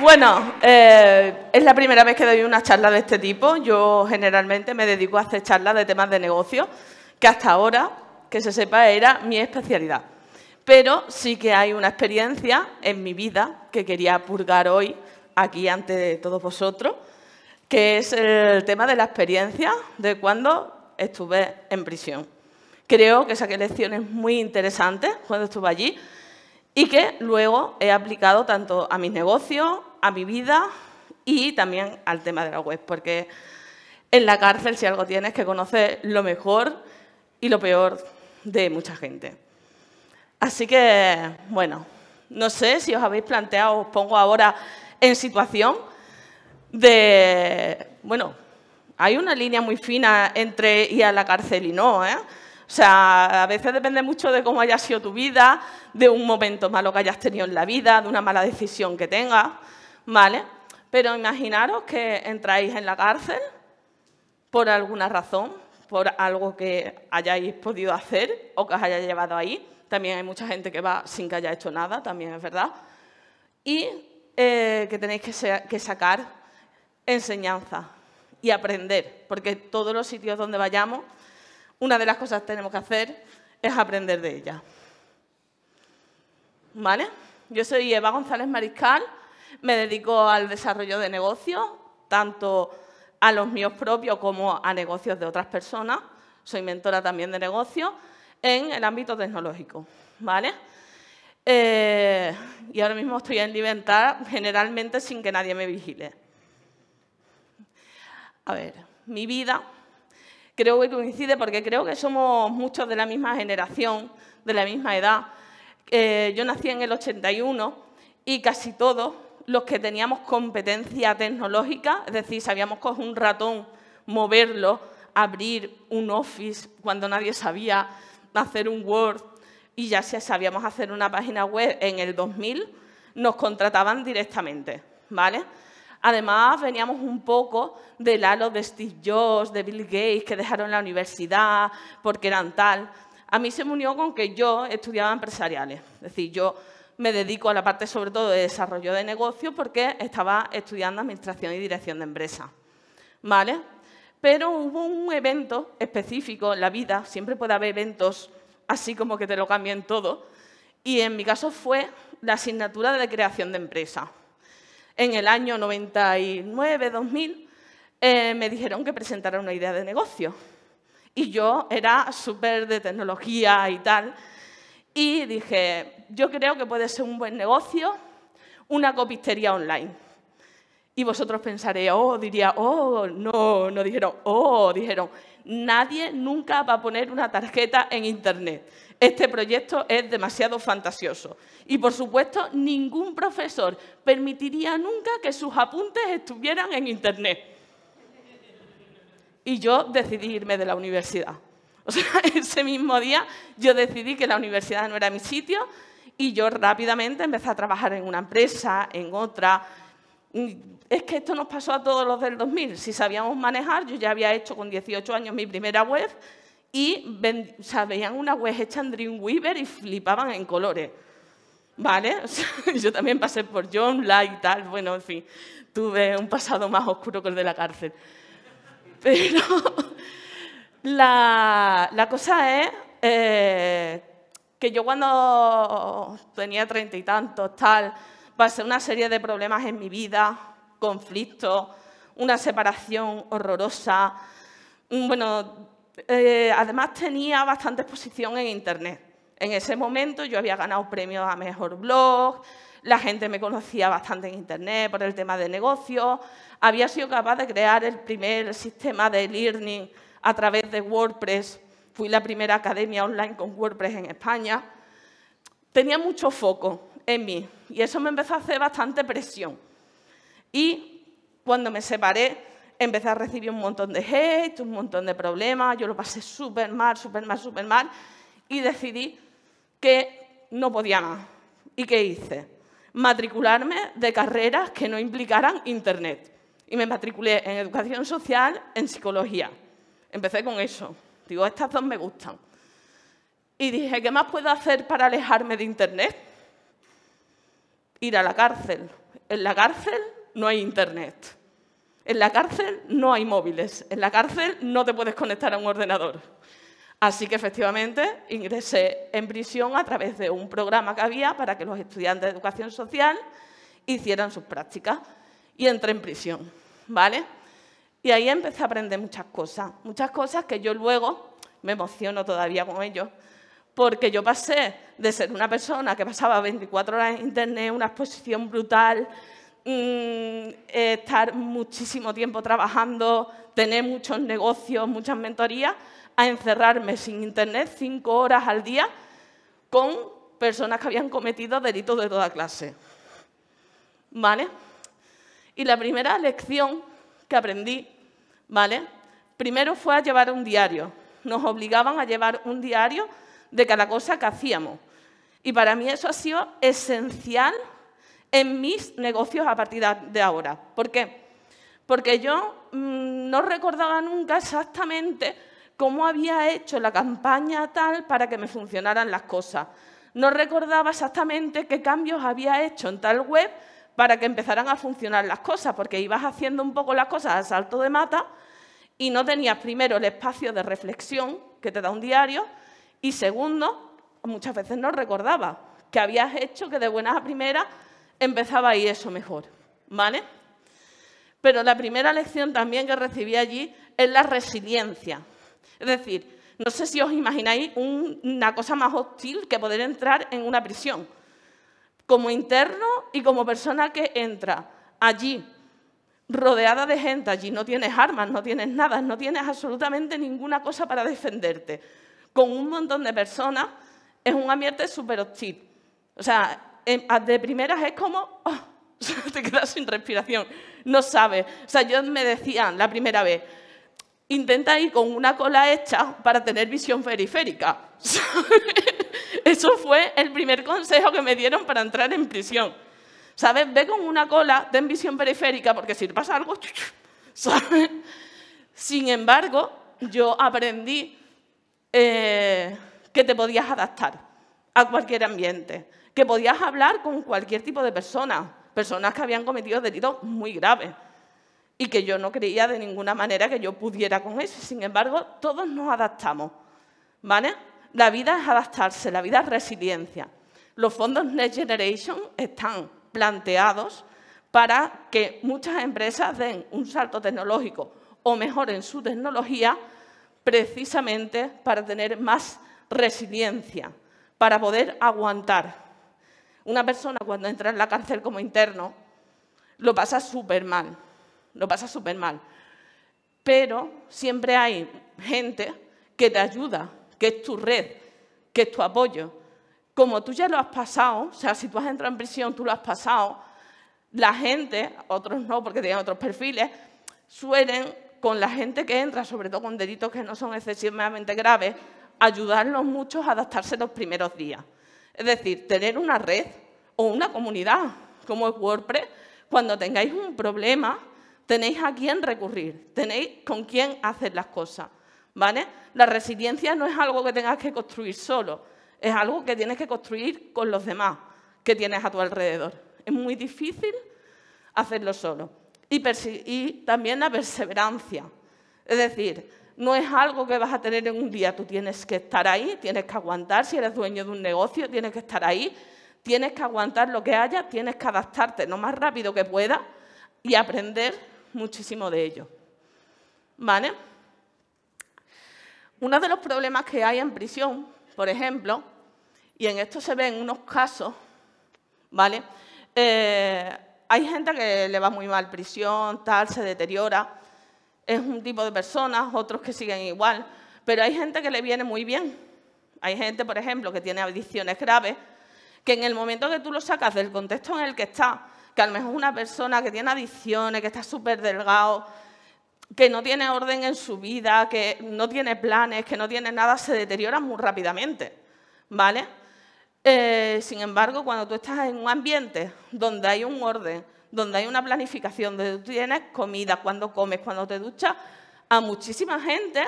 Bueno, eh, es la primera vez que doy una charla de este tipo. Yo generalmente me dedico a hacer charlas de temas de negocio, que hasta ahora, que se sepa, era mi especialidad. Pero sí que hay una experiencia en mi vida que quería purgar hoy, aquí ante todos vosotros, que es el tema de la experiencia de cuando estuve en prisión. Creo que saqué lecciones muy interesantes cuando estuve allí y que luego he aplicado tanto a mis negocios, a mi vida y también al tema de la web, porque en la cárcel si algo tienes que conocer lo mejor y lo peor de mucha gente. Así que, bueno, no sé si os habéis planteado, os pongo ahora en situación de, bueno, hay una línea muy fina entre ir a la cárcel y no, ¿eh? O sea, a veces depende mucho de cómo haya sido tu vida, de un momento malo que hayas tenido en la vida, de una mala decisión que tengas, ¿vale? Pero imaginaros que entráis en la cárcel por alguna razón, por algo que hayáis podido hacer o que os haya llevado ahí. También hay mucha gente que va sin que haya hecho nada, también es verdad. Y eh, que tenéis que sacar enseñanza y aprender, porque todos los sitios donde vayamos una de las cosas que tenemos que hacer es aprender de ella. ¿Vale? Yo soy Eva González Mariscal, me dedico al desarrollo de negocios, tanto a los míos propios como a negocios de otras personas. Soy mentora también de negocios en el ámbito tecnológico. ¿Vale? Eh, y ahora mismo estoy en libertad generalmente sin que nadie me vigile. A ver, mi vida creo que coincide porque creo que somos muchos de la misma generación, de la misma edad. Eh, yo nací en el 81 y casi todos los que teníamos competencia tecnológica, es decir, sabíamos coger un ratón moverlo, abrir un Office cuando nadie sabía hacer un Word y ya sabíamos hacer una página web en el 2000, nos contrataban directamente, ¿vale? Además, veníamos un poco del halo de Steve Jobs, de Bill Gates, que dejaron la universidad porque eran tal. A mí se me unió con que yo estudiaba empresariales. Es decir, yo me dedico a la parte sobre todo de desarrollo de negocio porque estaba estudiando administración y dirección de empresa. ¿Vale? Pero hubo un evento específico en la vida, siempre puede haber eventos así como que te lo cambien todo, y en mi caso fue la asignatura de creación de empresa en el año 99, 2000, eh, me dijeron que presentara una idea de negocio. Y yo era súper de tecnología y tal. Y dije, yo creo que puede ser un buen negocio una copistería online. Y vosotros pensaréis, oh, diría, oh, no, no dijeron, oh, dijeron, nadie nunca va a poner una tarjeta en Internet. Este proyecto es demasiado fantasioso. Y por supuesto, ningún profesor permitiría nunca que sus apuntes estuvieran en Internet. Y yo decidí irme de la universidad. O sea, ese mismo día yo decidí que la universidad no era mi sitio y yo rápidamente empecé a trabajar en una empresa, en otra. Es que esto nos pasó a todos los del 2000. Si sabíamos manejar, yo ya había hecho con 18 años mi primera web y veían una web hecha en Dreamweaver y flipaban en colores. ¿Vale? yo también pasé por John Light y tal, bueno, en fin, tuve un pasado más oscuro que el de la cárcel. Pero la, cosa es eh, que yo cuando tenía treinta y tantos, tal, pasé una serie de problemas en mi vida, conflictos, una separación horrorosa, bueno, eh, además tenía bastante exposición en Internet. En ese momento yo había ganado premios a Mejor Blog, la gente me conocía bastante en Internet por el tema de negocios, había sido capaz de crear el primer sistema de learning a través de WordPress, fui la primera academia online con WordPress en España. Tenía mucho foco en mí y eso me empezó a hacer bastante presión. Y cuando me separé, empecé a recibir un montón de hate, un montón de problemas, yo lo pasé súper mal, súper mal, súper mal, y decidí que no podía más. ¿Y qué hice? Matricularme de carreras que no implicaran Internet. Y me matriculé en educación social, en psicología. Empecé con eso. Digo, estas dos me gustan. Y dije, ¿qué más puedo hacer para alejarme de Internet? Ir a la cárcel. En la cárcel no hay Internet. En la cárcel no hay móviles, en la cárcel no te puedes conectar a un ordenador. Así que efectivamente ingresé en prisión a través de un programa que había para que los estudiantes de educación social hicieran sus prácticas y entré en prisión, ¿vale? Y ahí empecé a aprender muchas cosas, muchas cosas que yo luego me emociono todavía con ello, porque yo pasé de ser una persona que pasaba 24 horas en internet, una exposición brutal, Mm, estar muchísimo tiempo trabajando, tener muchos negocios, muchas mentorías, a encerrarme sin internet cinco horas al día con personas que habían cometido delitos de toda clase. ¿Vale? Y la primera lección que aprendí, ¿vale? Primero fue a llevar un diario. Nos obligaban a llevar un diario de cada cosa que hacíamos. Y para mí eso ha sido esencial en mis negocios a partir de ahora. ¿Por qué? Porque yo mm, no recordaba nunca exactamente cómo había hecho la campaña tal para que me funcionaran las cosas. No recordaba exactamente qué cambios había hecho en tal web para que empezaran a funcionar las cosas, porque ibas haciendo un poco las cosas a salto de mata y no tenías primero el espacio de reflexión que te da un diario y segundo, muchas veces no recordaba que habías hecho que de buenas a primeras empezaba ahí eso mejor, ¿vale? Pero la primera lección también que recibí allí es la resiliencia. Es decir, no sé si os imagináis una cosa más hostil que poder entrar en una prisión. Como interno y como persona que entra allí, rodeada de gente, allí no tienes armas, no tienes nada, no tienes absolutamente ninguna cosa para defenderte. Con un montón de personas es un ambiente súper hostil. O sea, Em, de primeras es como, oh, te quedas sin respiración, no sabes. O sea, yo me decían la primera vez, intenta ir con una cola hecha para tener visión periférica. Eso fue el primer consejo que me dieron para entrar en prisión. ¿Sabes? Ve con una cola, ten visión periférica, porque si pasa algo, ¿sabes? Sin embargo, yo aprendí eh, que te podías adaptar a cualquier ambiente, que podías hablar con cualquier tipo de persona, personas que habían cometido delitos muy graves y que yo no creía de ninguna manera que yo pudiera con eso. Sin embargo, todos nos adaptamos, ¿vale? La vida es adaptarse, la vida es resiliencia. Los fondos Next Generation están planteados para que muchas empresas den un salto tecnológico o mejoren su tecnología precisamente para tener más resiliencia para poder aguantar. Una persona cuando entra en la cárcel como interno lo pasa súper mal, lo pasa súper mal. Pero siempre hay gente que te ayuda, que es tu red, que es tu apoyo. Como tú ya lo has pasado, o sea, si tú has entrado en prisión, tú lo has pasado, la gente, otros no porque tienen otros perfiles, suelen con la gente que entra, sobre todo con delitos que no son excesivamente graves, ayudarlos muchos a adaptarse los primeros días. Es decir, tener una red o una comunidad como es WordPress, cuando tengáis un problema, tenéis a quién recurrir, tenéis con quién hacer las cosas. ¿vale? La resiliencia no es algo que tengas que construir solo, es algo que tienes que construir con los demás que tienes a tu alrededor. Es muy difícil hacerlo solo. y también la perseverancia. Es decir, no es algo que vas a tener en un día. Tú tienes que estar ahí, tienes que aguantar. Si eres dueño de un negocio, tienes que estar ahí, tienes que aguantar lo que haya, tienes que adaptarte lo más rápido que puedas y aprender muchísimo de ello. ¿Vale? Uno de los problemas que hay en prisión, por ejemplo, y en esto se ven unos casos, ¿vale? Eh, hay gente que le va muy mal prisión, tal, se deteriora es un tipo de personas, otros que siguen igual, pero hay gente que le viene muy bien. Hay gente, por ejemplo, que tiene adicciones graves, que en el momento que tú lo sacas del contexto en el que está, que a lo mejor es una persona que tiene adicciones, que está súper delgado, que no tiene orden en su vida, que no tiene planes, que no tiene nada, se deteriora muy rápidamente, ¿vale? Eh, sin embargo, cuando tú estás en un ambiente donde hay un orden, donde hay una planificación, donde tú tienes comida, cuando comes, cuando te duchas, a muchísima gente,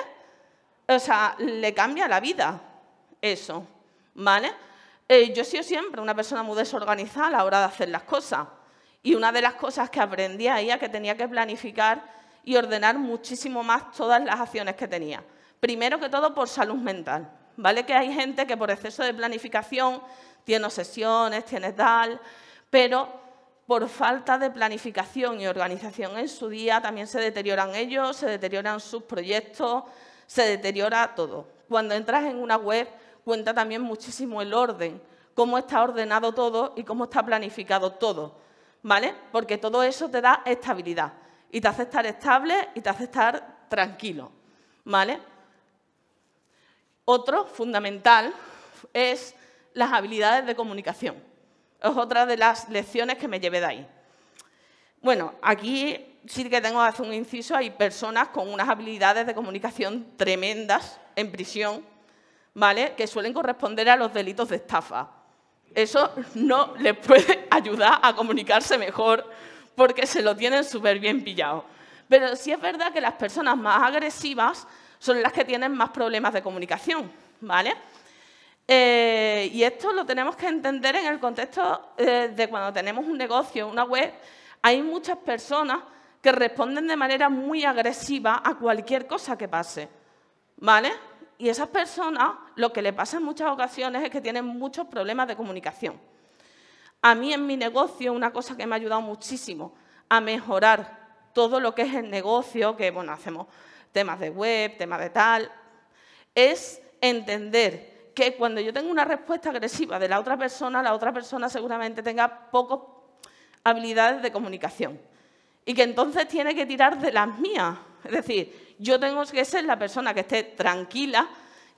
o sea, le cambia la vida eso, ¿vale? Eh, yo he sido siempre una persona muy desorganizada a la hora de hacer las cosas. Y una de las cosas que aprendí ahí que tenía que planificar y ordenar muchísimo más todas las acciones que tenía. Primero que todo por salud mental, ¿vale? Que hay gente que por exceso de planificación tiene obsesiones, tiene tal, pero por falta de planificación y organización en su día, también se deterioran ellos, se deterioran sus proyectos, se deteriora todo. Cuando entras en una web cuenta también muchísimo el orden, cómo está ordenado todo y cómo está planificado todo, ¿vale? Porque todo eso te da estabilidad y te hace estar estable y te hace estar tranquilo, ¿vale? Otro fundamental es las habilidades de comunicación. Es otra de las lecciones que me llevé de ahí. Bueno, aquí sí que tengo que hacer un inciso, hay personas con unas habilidades de comunicación tremendas en prisión, ¿vale? Que suelen corresponder a los delitos de estafa. Eso no les puede ayudar a comunicarse mejor porque se lo tienen súper bien pillado. Pero sí es verdad que las personas más agresivas son las que tienen más problemas de comunicación, ¿vale? Eh, y esto lo tenemos que entender en el contexto eh, de cuando tenemos un negocio, una web. Hay muchas personas que responden de manera muy agresiva a cualquier cosa que pase. ¿Vale? Y esas personas lo que le pasa en muchas ocasiones es que tienen muchos problemas de comunicación. A mí en mi negocio, una cosa que me ha ayudado muchísimo a mejorar todo lo que es el negocio, que bueno, hacemos temas de web, temas de tal, es entender que cuando yo tengo una respuesta agresiva de la otra persona, la otra persona seguramente tenga pocas habilidades de comunicación y que entonces tiene que tirar de las mías. Es decir, yo tengo que ser la persona que esté tranquila,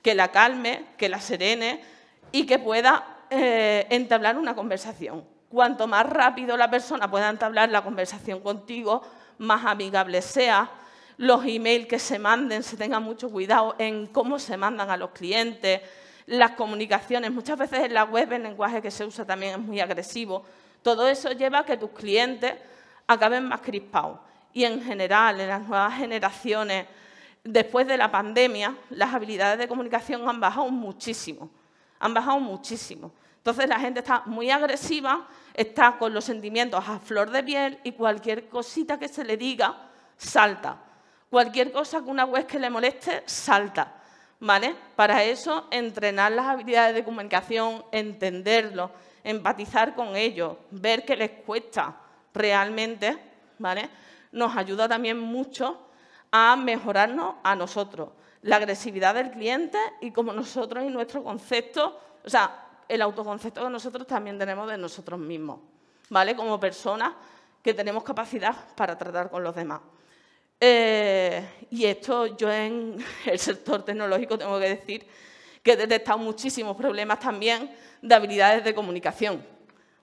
que la calme, que la serene y que pueda eh, entablar una conversación. Cuanto más rápido la persona pueda entablar la conversación contigo, más amigable sea. Los emails que se manden, se tenga mucho cuidado en cómo se mandan a los clientes, las comunicaciones. Muchas veces en la web el lenguaje que se usa también es muy agresivo. Todo eso lleva a que tus clientes acaben más crispados. Y en general, en las nuevas generaciones, después de la pandemia, las habilidades de comunicación han bajado muchísimo. Han bajado muchísimo. Entonces la gente está muy agresiva, está con los sentimientos a flor de piel y cualquier cosita que se le diga, salta. Cualquier cosa que una web que le moleste, salta. ¿vale? Para eso, entrenar las habilidades de comunicación, entenderlo, empatizar con ellos, ver qué les cuesta realmente, ¿vale? Nos ayuda también mucho a mejorarnos a nosotros. La agresividad del cliente y como nosotros y nuestro concepto, o sea, el autoconcepto que nosotros también tenemos de nosotros mismos, ¿vale? Como personas que tenemos capacidad para tratar con los demás. Eh, y esto yo en el sector tecnológico tengo que decir que he detectado muchísimos problemas también de habilidades de comunicación,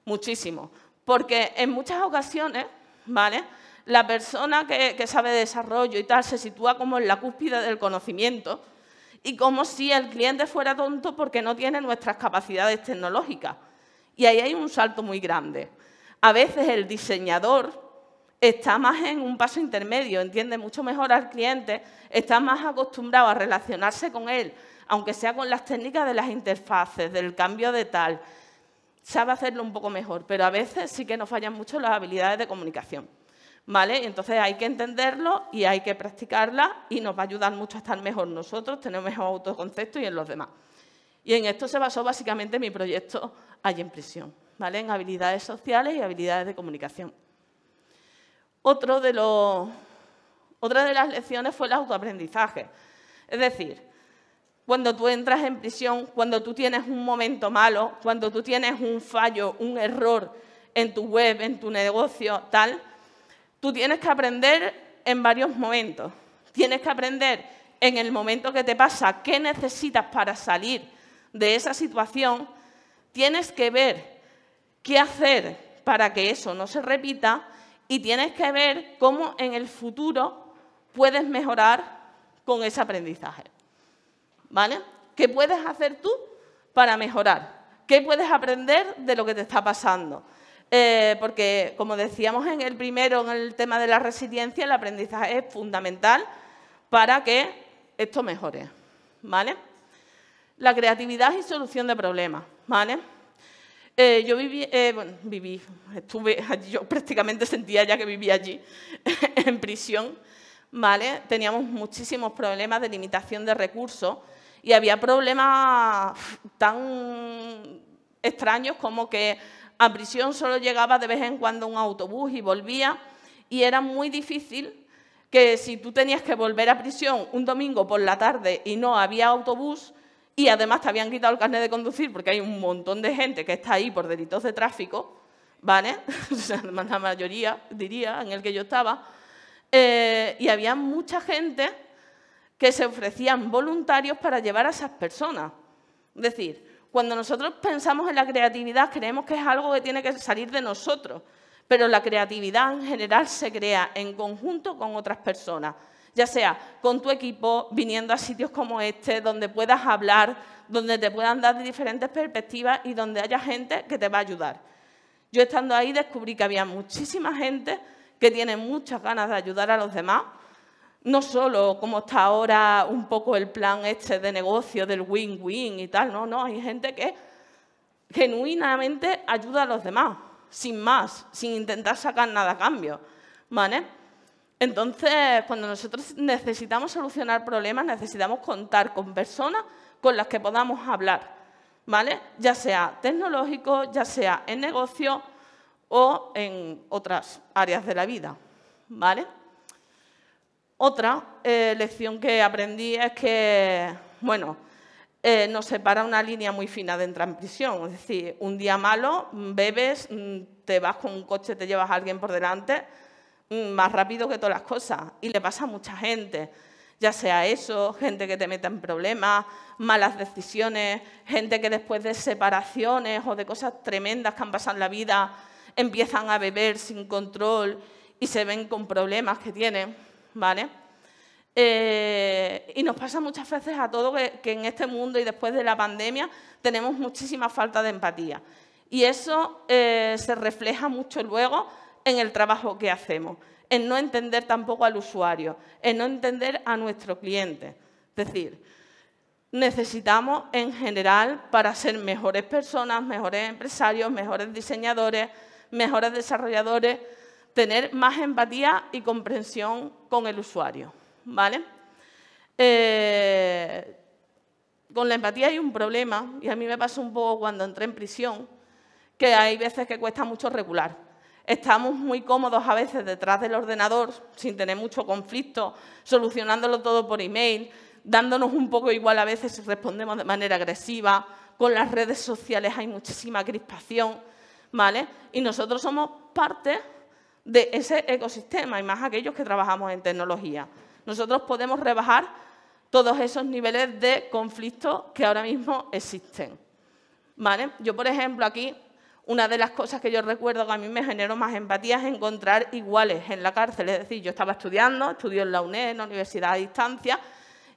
muchísimos. Porque en muchas ocasiones, ¿vale? La persona que, sabe desarrollo y tal se sitúa como en la cúspide del conocimiento y como si el cliente fuera tonto porque no tiene nuestras capacidades tecnológicas. Y ahí hay un salto muy grande. A veces el diseñador está más en un paso intermedio, entiende mucho mejor al cliente, está más acostumbrado a relacionarse con él, aunque sea con las técnicas de las interfaces, del cambio de tal. Sabe hacerlo un poco mejor, pero a veces sí que nos fallan mucho las habilidades de comunicación. ¿Vale? Entonces hay que entenderlo y hay que practicarla y nos va a ayudar mucho a estar mejor nosotros, tener mejor autoconcepto y en los demás. Y en esto se basó básicamente mi proyecto Allí en Prisión, ¿vale? En habilidades sociales y habilidades de comunicación otra de las lecciones fue el autoaprendizaje. Es decir, cuando tú entras en prisión, cuando tú tienes un momento malo, cuando tú tienes un fallo, un error en tu web, en tu negocio, tal, tú tienes que aprender en varios momentos. Tienes que aprender en el momento que te pasa qué necesitas para salir de esa situación. Tienes que ver qué hacer para que eso no se repita y tienes que ver cómo en el futuro puedes mejorar con ese aprendizaje. ¿Vale? ¿Qué puedes hacer tú para mejorar? ¿Qué puedes aprender de lo que te está pasando? Eh, porque, como decíamos en el primero, en el tema de la resiliencia, el aprendizaje es fundamental para que esto mejore. ¿Vale? La creatividad y solución de problemas. ¿Vale? Eh, yo viví, eh, bueno, viví, estuve yo prácticamente sentía ya que vivía allí, en prisión, ¿vale? Teníamos muchísimos problemas de limitación de recursos y había problemas tan extraños como que a prisión solo llegaba de vez en cuando un autobús y volvía y era muy difícil que si tú tenías que volver a prisión un domingo por la tarde y no había autobús, y además te habían quitado el carnet de conducir porque hay un montón de gente que está ahí por delitos de tráfico, ¿vale? la mayoría, diría, en el que yo estaba. Eh, y había mucha gente que se ofrecían voluntarios para llevar a esas personas. Es decir, cuando nosotros pensamos en la creatividad creemos que es algo que tiene que salir de nosotros, pero la creatividad en general se crea en conjunto con otras personas ya sea con tu equipo, viniendo a sitios como este, donde puedas hablar, donde te puedan dar diferentes perspectivas y donde haya gente que te va a ayudar. Yo estando ahí descubrí que había muchísima gente que tiene muchas ganas de ayudar a los demás, no solo como está ahora un poco el plan este de negocio del win-win y tal, no, no, hay gente que genuinamente ayuda a los demás, sin más, sin intentar sacar nada a cambio, ¿vale? Entonces, cuando nosotros necesitamos solucionar problemas, necesitamos contar con personas con las que podamos hablar, ¿vale? Ya sea tecnológico, ya sea en negocio o en otras áreas de la vida, ¿vale? Otra eh, lección que aprendí es que, bueno, eh, nos separa una línea muy fina de entrar en prisión. Es decir, un día malo, mm, bebes, mm, te vas con un coche, te llevas a alguien por delante, Mm, más rápido que todas las cosas y le pasa a mucha gente. Ya sea eso, gente que te mete en problemas, malas decisiones, gente que después de separaciones o de cosas tremendas que han pasado en la vida empiezan a beber sin control y se ven con problemas que tienen, ¿vale? Eh, y nos pasa muchas veces a todos que, en este mundo y después de la pandemia tenemos muchísima falta de empatía. Y eso eh, se refleja mucho luego en el trabajo que hacemos, en no entender tampoco al usuario, en no entender a nuestro cliente. Es decir, necesitamos en general para ser mejores personas, mejores empresarios, mejores diseñadores, mejores desarrolladores, tener más empatía y comprensión con el usuario. ¿vale? Eh, con la empatía hay un problema, y a mí me pasó un poco cuando entré en prisión, que hay veces que cuesta mucho regular. Estamos muy cómodos a veces detrás del ordenador, sin tener mucho conflicto, solucionándolo todo por email, dándonos un poco igual a veces si respondemos de manera agresiva. Con las redes sociales hay muchísima crispación, ¿vale? Y nosotros somos parte de ese ecosistema y más aquellos que trabajamos en tecnología. Nosotros podemos rebajar todos esos niveles de conflicto que ahora mismo existen. ¿Vale? Yo, por ejemplo, aquí una de las cosas que yo recuerdo que a mí me generó más empatía es encontrar iguales en la cárcel. Es decir, yo estaba estudiando, estudié en la UNED, en la Universidad a Distancia,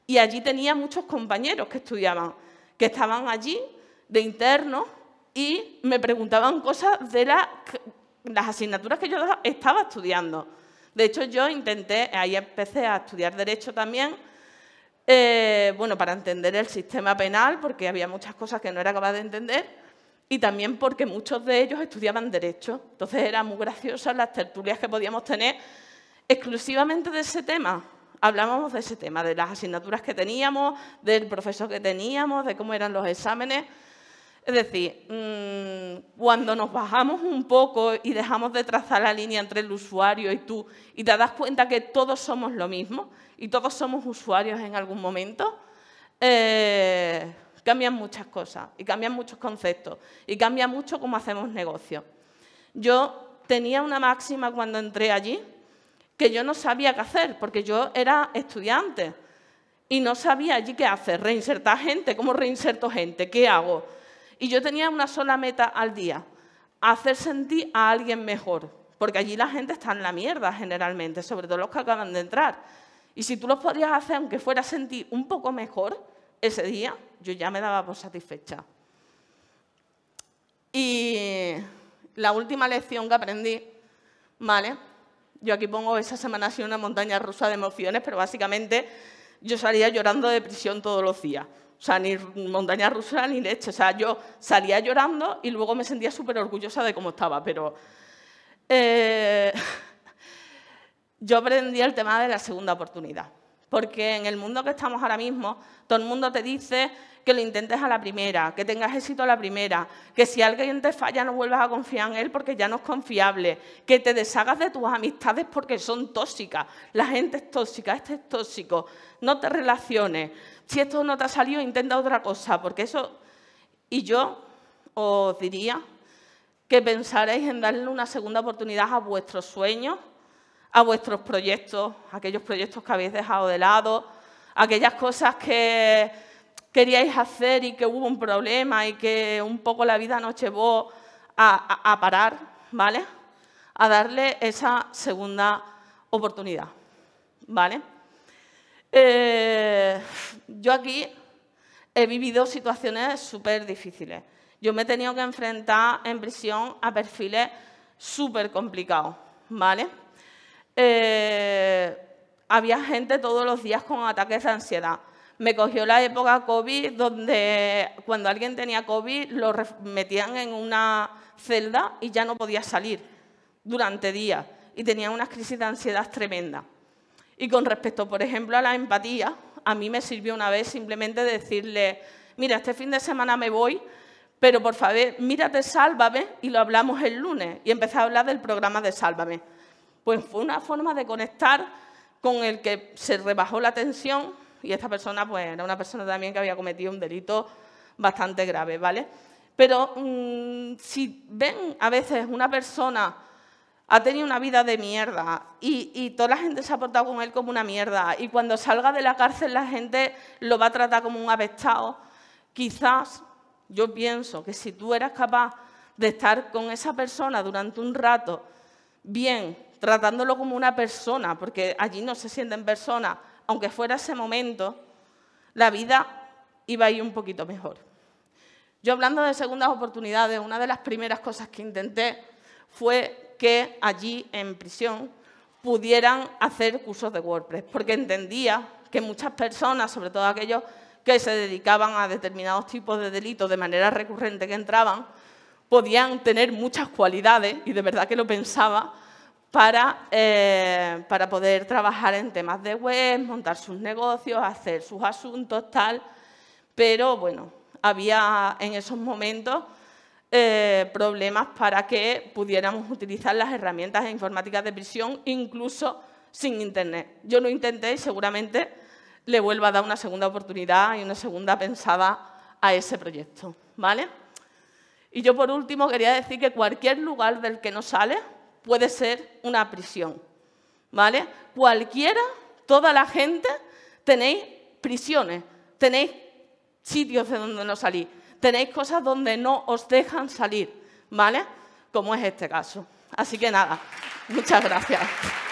y allí tenía muchos compañeros que estudiaban, que estaban allí de internos y me preguntaban cosas de las asignaturas que yo estaba estudiando. De hecho, yo intenté, ahí empecé a estudiar Derecho también, eh, bueno, para entender el sistema penal, porque había muchas cosas que no era capaz de entender, y también porque muchos de ellos estudiaban derecho. Entonces eran muy graciosas las tertulias que podíamos tener exclusivamente de ese tema. Hablábamos de ese tema, de las asignaturas que teníamos, del profesor que teníamos, de cómo eran los exámenes. Es decir, mm, cuando nos bajamos un poco y dejamos de trazar la línea entre el usuario y tú y te das cuenta que todos somos lo mismo y todos somos usuarios en algún momento, eh, Cambian muchas cosas y cambian muchos conceptos y cambia mucho cómo hacemos negocios. Yo tenía una máxima cuando entré allí que yo no sabía qué hacer porque yo era estudiante y no sabía allí qué hacer. Reinsertar gente, ¿cómo reinserto gente? ¿Qué hago? Y yo tenía una sola meta al día, hacer sentir a alguien mejor, porque allí la gente está en la mierda generalmente, sobre todo los que acaban de entrar. Y si tú los podías hacer, aunque fuera sentir un poco mejor, ese día yo ya me daba por satisfecha. Y la última lección que aprendí, ¿vale? Yo aquí pongo esa semana ha sido una montaña rusa de emociones, pero básicamente yo salía llorando de prisión todos los días. O sea, ni montaña rusa ni leche. O sea, yo salía llorando y luego me sentía súper orgullosa de cómo estaba. Pero eh, yo aprendí el tema de la segunda oportunidad porque en el mundo que estamos ahora mismo, todo el mundo te dice que lo intentes a la primera, que tengas éxito a la primera, que si alguien te falla no vuelvas a confiar en él porque ya no es confiable, que te deshagas de tus amistades porque son tóxicas, la gente es tóxica, este es tóxico, no te relaciones, si esto no te ha salido intenta otra cosa, porque eso... Y yo os diría que pensaréis en darle una segunda oportunidad a vuestros sueños, a vuestros proyectos, aquellos proyectos que habéis dejado de lado, aquellas cosas que queríais hacer y que hubo un problema y que un poco la vida nos llevó a, parar, ¿vale? A darle esa segunda oportunidad, ¿vale? Eh, yo aquí he vivido situaciones súper difíciles. Yo me he tenido que enfrentar en prisión a perfiles súper complicados, ¿vale? Eh, había gente todos los días con ataques de ansiedad. Me cogió la época COVID, donde cuando alguien tenía COVID lo metían en una celda y ya no podía salir durante días y tenía unas crisis de ansiedad tremenda. Y con respecto, por ejemplo, a la empatía, a mí me sirvió una vez simplemente decirle, mira, este fin de semana me voy, pero por favor, mírate Sálvame y lo hablamos el lunes. Y empecé a hablar del programa de Sálvame pues fue una forma de conectar con el que se rebajó la tensión y esta persona pues era una persona también que había cometido un delito bastante grave, ¿vale? Pero mm, si ven a veces una persona ha tenido una vida de mierda y, toda la gente se ha portado con él como una mierda y cuando salga de la cárcel la gente lo va a tratar como un apestado, quizás yo pienso que si tú eras capaz de estar con esa persona durante un rato, bien, tratándolo como una persona, porque allí no se sienten personas, aunque fuera ese momento, la vida iba a ir un poquito mejor. Yo hablando de segundas oportunidades, una de las primeras cosas que intenté fue que allí en prisión pudieran hacer cursos de WordPress, porque entendía que muchas personas, sobre todo aquellos que se dedicaban a determinados tipos de delitos de manera recurrente que entraban, podían tener muchas cualidades, y de verdad que lo pensaba, para, eh, para poder trabajar en temas de web, montar sus negocios, hacer sus asuntos, tal. Pero bueno, había en esos momentos eh, problemas para que pudiéramos utilizar las herramientas informáticas de prisión, incluso sin Internet. Yo lo intenté y seguramente le vuelva a dar una segunda oportunidad y una segunda pensada a ese proyecto. ¿vale? Y yo, por último, quería decir que cualquier lugar del que no sale, puede ser una prisión. ¿Vale? Cualquiera, toda la gente, tenéis prisiones, tenéis sitios de donde no salís, tenéis cosas donde no os dejan salir, ¿vale? Como es este caso. Así que nada, muchas gracias.